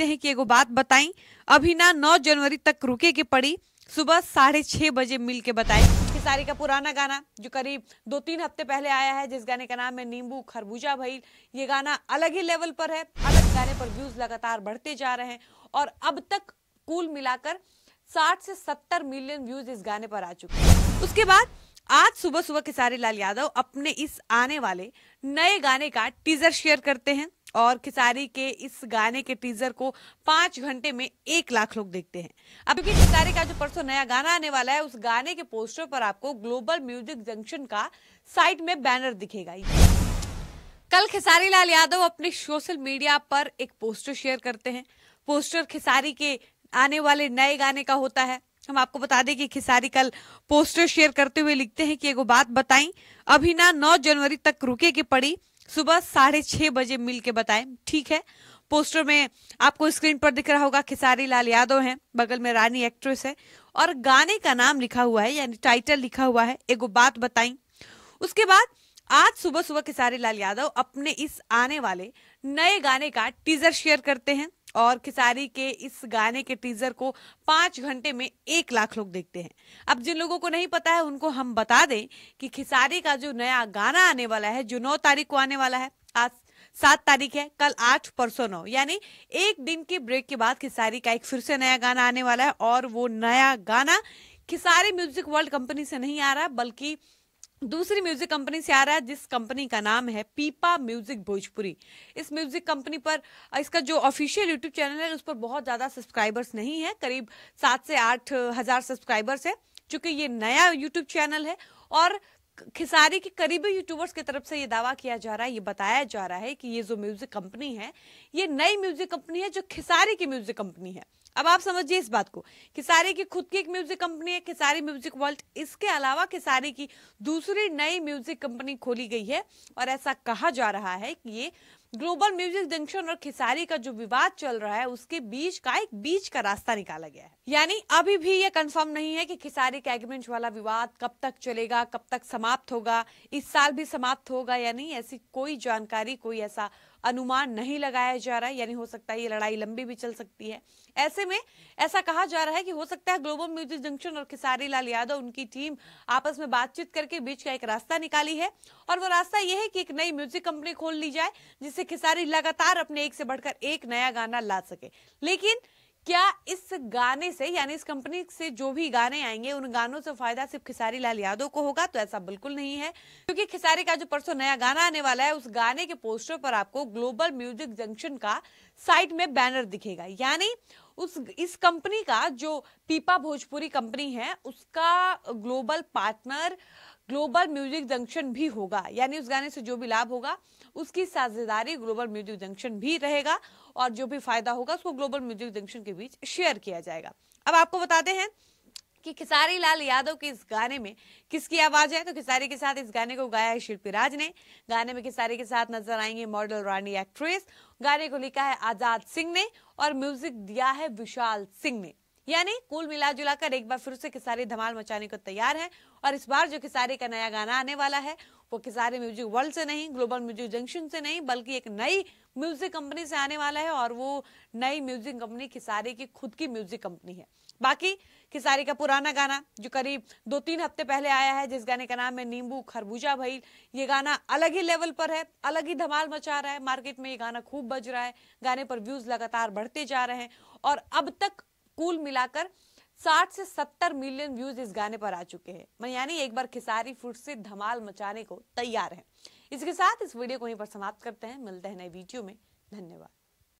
देखते हैं कि एगो बात बताई अभी ना नौ जनवरी तक रुके के पड़ी सुबह साढ़े छह बजे मिल के बताए खेसारी का पुराना गाना जो करीब दो तीन हफ्ते पहले आया है जिस गाने का नाम है नींबू खरबूजा भई ये गाना अलग ही लेवल पर है अलग गाने पर व्यूज लगातार बढ़ते जा रहे हैं और अब तक कुल मिलाकर 60 से 70 मिलियन व्यूज इस गाने पर आ चुके हैं उसके बाद आज सुबह सुबह खेसारी लाल यादव अपने इस आने वाले नए गाने का टीजर शेयर करते हैं और खिसारी के इस गाने के टीजर को पांच घंटे में एक लाख लोग देखते हैं अब क्योंकि खिसारी का जो परसों नया गाना आने वाला है उस गाने के पोस्टर पर आपको ग्लोबल म्यूजिक जंक्शन का साइट में बैनर दिखेगा कल खिसारी लाल यादव अपने सोशल मीडिया पर एक पोस्टर शेयर करते हैं पोस्टर खिसारी के आने वाले नए गाने का होता है हम आपको बता दें कि खिसारी कल पोस्टर शेयर करते हुए लिखते हैं कि एगो बात बताई अभी ना नौ जनवरी तक रुके की पड़ी सुबह साढ़े छह बजे मिल के बताए ठीक है पोस्टर में आपको स्क्रीन पर दिख रहा होगा खिसारी लाल यादव हैं बगल में रानी एक्ट्रेस है और गाने का नाम लिखा हुआ है यानी टाइटल लिखा हुआ है एगो बात बताई उसके बाद आज सुबह सुबह खिसारी लाल यादव अपने इस आने वाले नए गाने का टीजर शेयर करते हैं और खिसारी के इस गाने के टीजर को पांच घंटे में एक लाख लोग देखते हैं अब जिन लोगों को नहीं पता है उनको हम बता दें कि खिसारी का जो नया गाना आने वाला है जो नौ तारीख को आने वाला है आज सात तारीख है कल आठ परसों नौ यानी एक दिन के ब्रेक के बाद खिसारी का एक फिर से नया गाना आने वाला है और वो नया गाना खिसारी म्यूजिक वर्ल्ड कंपनी से नहीं आ रहा बल्कि दूसरी म्यूजिक कंपनी से आ रहा है जिस कंपनी का नाम है पीपा म्यूजिक भोजपुरी इस म्यूजिक कंपनी पर इसका जो ऑफिशियल यूट्यूब चैनल है उस पर बहुत ज्यादा सब्सक्राइबर्स नहीं है करीब सात से आठ हजार सब्सक्राइबर्स है चूंकि ये नया यूट्यूब चैनल है और खिसारी के करीबी यूट्यूबर्स की तरफ से ये दावा किया जा रहा है ये बताया जा रहा है कि ये जो म्यूजिक कंपनी है ये नई म्यूजिक कंपनी है जो खिसारी की म्यूजिक कंपनी है अब आप समझिए इस बात को खिसारी की खुद की एक म्यूजिक कंपनी है खिसारी म्यूजिक वर्ल्ड इसके अलावा खिसारी की दूसरी नई म्यूजिक कंपनी खोली गई है और ऐसा कहा जा रहा है कि ये ग्लोबल म्यूजिक जंक्शन और खिसारी का जो विवाद चल रहा है उसके बीच का एक बीच का रास्ता निकाला गया है यानी अभी भी ये कंफर्म नहीं है कि खिसारी कैगमेंट वाला विवाद कब तक चलेगा कब तक समाप्त होगा इस साल भी समाप्त होगा या नहीं ऐसी कोई जानकारी कोई ऐसा अनुमान नहीं लगाया जा रहा है यानी हो सकता है ये लड़ाई लंबी भी चल सकती है ऐसे में ऐसा कहा जा रहा है कि हो सकता है ग्लोबल म्यूजिक जंक्शन और खिसारी लाल यादव उनकी टीम आपस में बातचीत करके बीच का एक रास्ता निकाली है और वो रास्ता यह है कि एक नई म्यूजिक कंपनी खोल ली जाए जिससे खिसारी लगातार अपने एक से बढ़कर एक नया गाना ला सके लेकिन क्या इस गाने से यानी इस कंपनी से जो भी गाने आएंगे उन गानों से फायदा सिर्फ खिसारी लाल यादव को होगा तो ऐसा बिल्कुल नहीं है क्योंकि खिसारी का जो परसों नया गाना आने वाला है उस गाने के पोस्टर पर आपको ग्लोबल म्यूजिक जंक्शन का साइट में बैनर दिखेगा यानी उस इस कंपनी का जो पीपा भोजपुरी कंपनी है उसका global partner global music junction भी होगा यानी उस गाने से जो भी लाभ होगा उसकी साझेदारी ग्लोबल म्यूजिक जंक्शन भी रहेगा और जो भी फायदा होगा उसको ग्लोबल म्यूजिक जंक्शन के बीच शेयर किया जाएगा अब आपको बताते हैं कि खिसारी लाल यादव के इस गाने में किसकी आवाज है तो खिसारी के साथ इस गाने को गाया है शिल्पी राज ने गाने में खिसारी के साथ नजर आएंगे मॉडल रानी एक्ट्रेस गाने को लिखा है आजाद सिंह ने और म्यूजिक दिया है विशाल सिंह ने यानी कुल मिला जुलाकर एक बार फिर से खिसारी धमाल मचाने को तैयार है और इस बार जो खिसारी का नया गाना आने वाला है वो खिसारी म्यूजिक वर्ल्ड से नहीं ग्लोबल म्यूजिक जंक्शन से नहीं बल्कि एक नई म्यूजिक कंपनी से आने वाला है और वो नई म्यूजिक कंपनी खिसारी की खुद की म्यूजिक कंपनी है बाकी खिसारी का पुराना गाना जो करीब दो तीन हफ्ते पहले आया है जिस गाने का नाम है नींबू खरबूजा भई ये गाना अलग ही लेवल पर है अलग ही धमाल मचा रहा है मार्केट में ये गाना खूब बज रहा है गाने पर व्यूज लगातार बढ़ते जा रहे हैं और अब तक कुल मिलाकर 60 से 70 मिलियन व्यूज इस गाने पर आ चुके हैं यानी एक बार खिसारी फुट से धमाल मचाने को तैयार है इसके साथ इस वीडियो को यहीं पर समाप्त करते हैं मिलते हैं नए वीडियो में धन्यवाद